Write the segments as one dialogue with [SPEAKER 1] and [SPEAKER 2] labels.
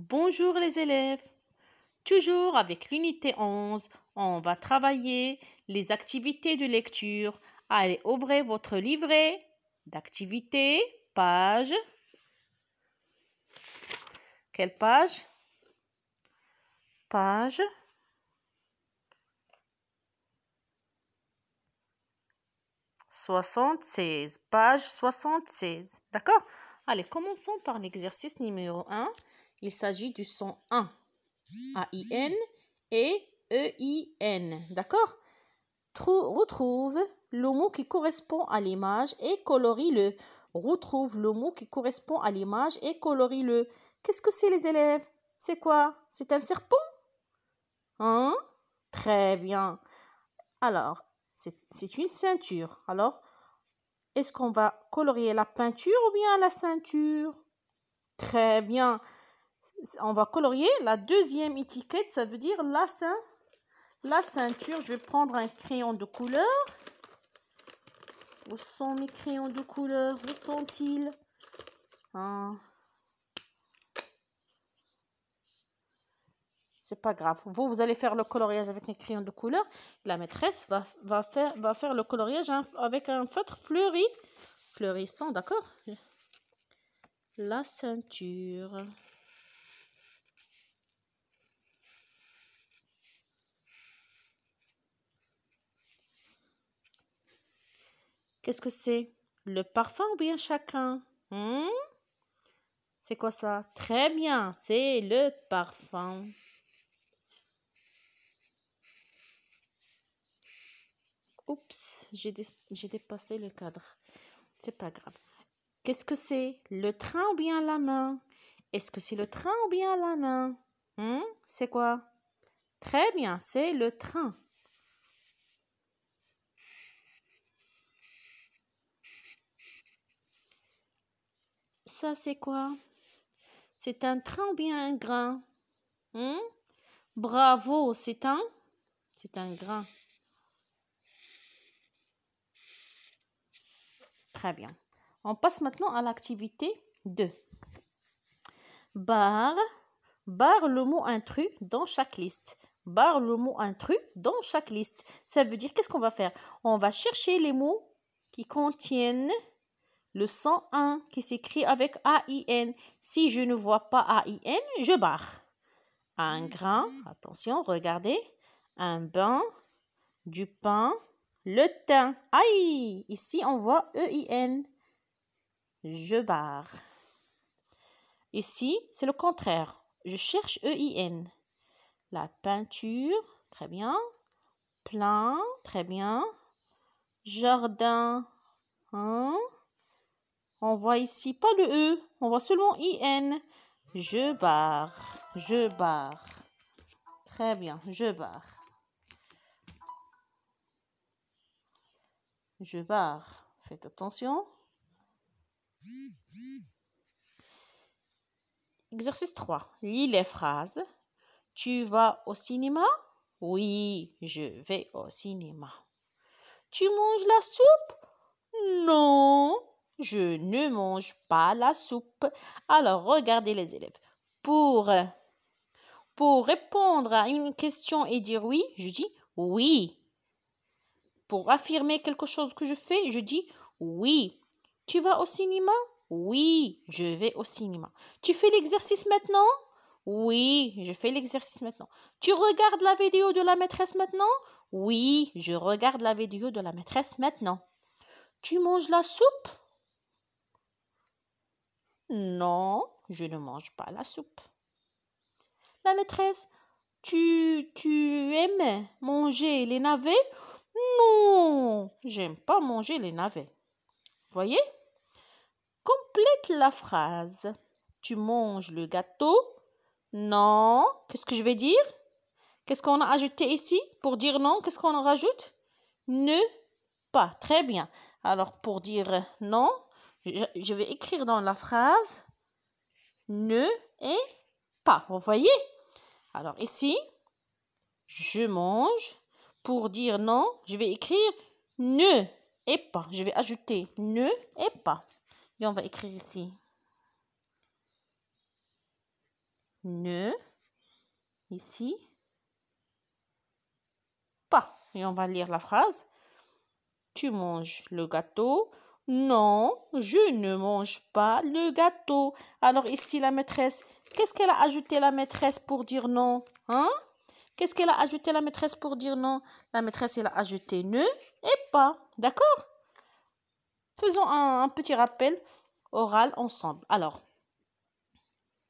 [SPEAKER 1] Bonjour les élèves. Toujours avec l'unité 11, on va travailler les activités de lecture. Allez, ouvrez votre livret d'activités, page. Quelle page Page. 76. page 76. D'accord Allez, commençons par l'exercice numéro 1. Il s'agit du son 1. A-I-N et E-I-N. D'accord Retrouve le mot qui correspond à l'image et colorie-le. Retrouve le mot qui correspond à l'image et colorie-le. Qu'est-ce que c'est les élèves C'est quoi C'est un serpent Hein Très bien. Alors, c'est une ceinture. Alors, est-ce qu'on va colorier la peinture ou bien la ceinture Très bien on va colorier la deuxième étiquette, ça veut dire la, la ceinture. Je vais prendre un crayon de couleur. Où sont mes crayons de couleur Où sont-ils hein. C'est pas grave. Vous, vous allez faire le coloriage avec les crayons de couleur. La maîtresse va, faire, va faire le coloriage avec un feutre fleuri. Fleurissant, d'accord La ceinture. Qu'est-ce que c'est Le parfum ou bien chacun hmm? C'est quoi ça Très bien, c'est le parfum. Oups, j'ai dépassé le cadre. C'est pas grave. Qu'est-ce que c'est Le train ou bien la main Est-ce que c'est le train ou bien la main hmm? C'est quoi Très bien, c'est le train. ça, c'est quoi C'est un train bien un grain hmm? Bravo, c'est un C'est un grain. Très bien. On passe maintenant à l'activité 2. Barre. Barre le mot intrus dans chaque liste. Barre le mot intrus dans chaque liste. Ça veut dire qu'est-ce qu'on va faire On va chercher les mots qui contiennent le 101 qui s'écrit avec A-I-N. Si je ne vois pas A-I-N, je barre. Un grain, attention, regardez. Un bain, du pain, le thym. Aïe, ici on voit E-I-N. Je barre. Ici, c'est le contraire. Je cherche E-I-N. La peinture, très bien. Plein, très bien. Jardin, hein? On voit ici pas le E, on voit seulement IN. Je barre, je barre. Très bien, je barre. Je barre. Faites attention. Exercice 3. Lis les phrases. Tu vas au cinéma Oui, je vais au cinéma. Tu manges la soupe Non, je ne mange pas la soupe. Alors, regardez les élèves. Pour, répondre à une question et dire oui, je dis oui. Pour affirmer quelque chose que je fais, je dis oui. Tu vas au cinéma Oui, je vais au cinéma. Tu fais l'exercice maintenant oui, je fais l'exercice maintenant. Tu regardes la vidéo de la maîtresse maintenant Oui, je regarde la vidéo de la maîtresse maintenant. Tu manges la soupe non, je ne mange pas la soupe. La maîtresse, tu, tu aimes manger les navets Non, j'aime pas manger les navets. Voyez Complète la phrase. Tu manges le gâteau Non. Qu'est-ce que je vais dire Qu'est-ce qu'on a ajouté ici pour dire non Qu'est-ce qu'on rajoute Ne pas. Très bien. Alors pour dire non, je, vais écrire dans la phrase ne et pas. Vous voyez Alors ici, je mange. Pour dire non, je vais écrire ne et pas. Je vais ajouter ne et pas. Et on va écrire ici. Ne. Ici. Pas. Et on va lire la phrase. Tu manges le gâteau. Non, je ne mange pas le gâteau. Alors ici, la maîtresse, qu'est-ce qu'elle a ajouté la maîtresse pour dire non Hein Qu'est-ce qu'elle a ajouté la maîtresse pour dire non La maîtresse, elle a ajouté ne et pas. D'accord Faisons un, petit rappel oral ensemble. Alors,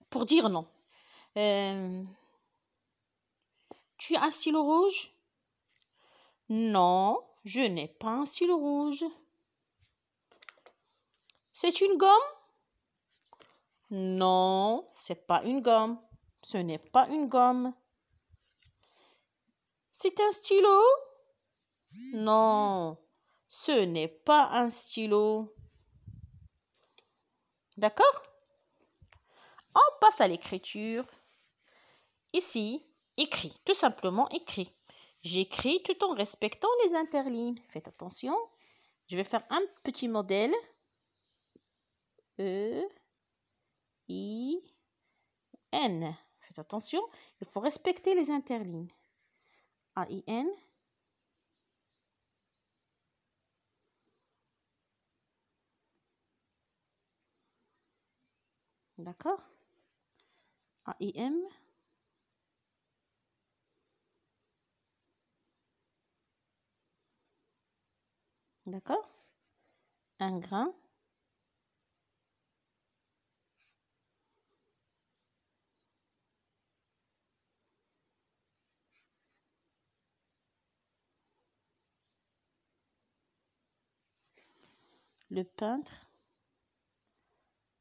[SPEAKER 1] pour dire non. Euh, tu as un stylo rouge Non, je n'ai pas un stylo rouge. C'est une gomme Non, c'est pas une gomme. Ce n'est pas une gomme. C'est un stylo Non, ce n'est pas un stylo. D'accord On passe à l'écriture. Ici, écrit. tout simplement écrit. J'écris tout en respectant les interlignes. Faites attention. Je vais faire un petit modèle E, I, N. Faites attention, il faut respecter les interlignes. A, I, N. D'accord A, I, M. D'accord Un grain. le peintre.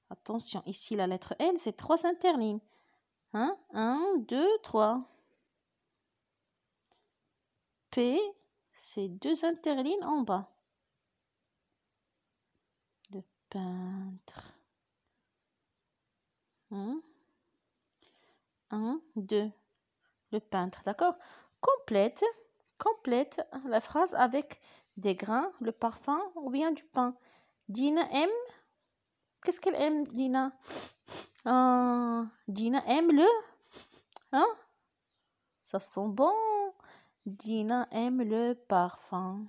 [SPEAKER 1] Attention, ici la lettre L, c'est trois interlignes. 1, 1, 2, 3. P, c'est deux interlignes en bas. Le peintre. 1, 2. Le peintre, d'accord Complète, complète la phrase avec des grains, le parfum ou bien du pain. Dina aime. Qu'est-ce qu'elle aime, Dina euh, Dina aime le. Hein Ça sent bon. Dina aime le parfum.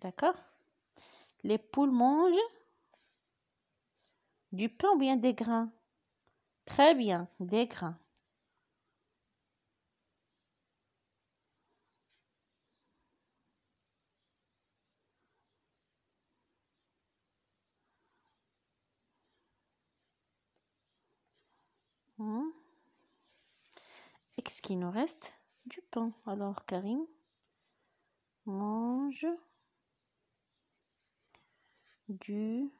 [SPEAKER 1] D'accord Les poules mangent du pain ou bien des grains Très bien, des grains. Et hmm. qu'est-ce qui nous reste Du pain. Alors, Karim, mange du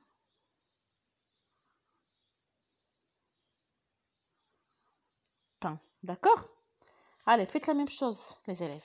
[SPEAKER 1] D'accord Allez, faites la même chose, les élèves.